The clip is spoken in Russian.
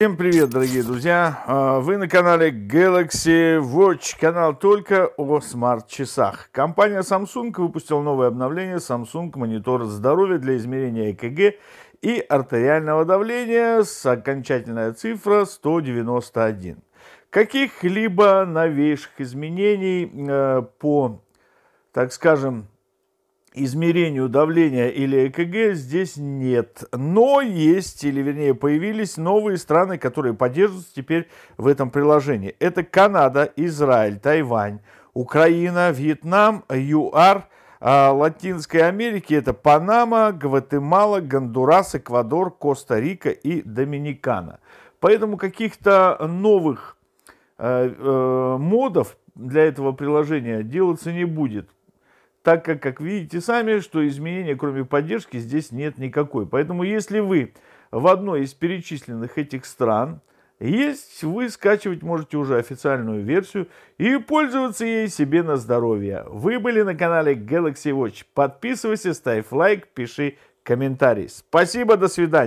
Всем привет, дорогие друзья! А, вы на канале Galaxy Watch, канал только о смарт-часах. Компания Samsung выпустила новое обновление Samsung Monitor здоровья для измерения ЭКГ и артериального давления с окончательная цифра 191. Каких-либо новейших изменений э, по, так скажем, измерению давления или ЭКГ здесь нет. Но есть, или вернее появились новые страны, которые поддерживаются теперь в этом приложении. Это Канада, Израиль, Тайвань, Украина, Вьетнам, ЮАР, а Латинской Америки это Панама, Гватемала, Гондурас, Эквадор, Коста-Рика и Доминикана. Поэтому каких-то новых э, э, модов для этого приложения делаться не будет так как, как видите сами, что изменения, кроме поддержки, здесь нет никакой. Поэтому, если вы в одной из перечисленных этих стран есть, вы скачивать можете уже официальную версию и пользоваться ей себе на здоровье. Вы были на канале Galaxy Watch. Подписывайся, ставь лайк, пиши комментарий. Спасибо, до свидания.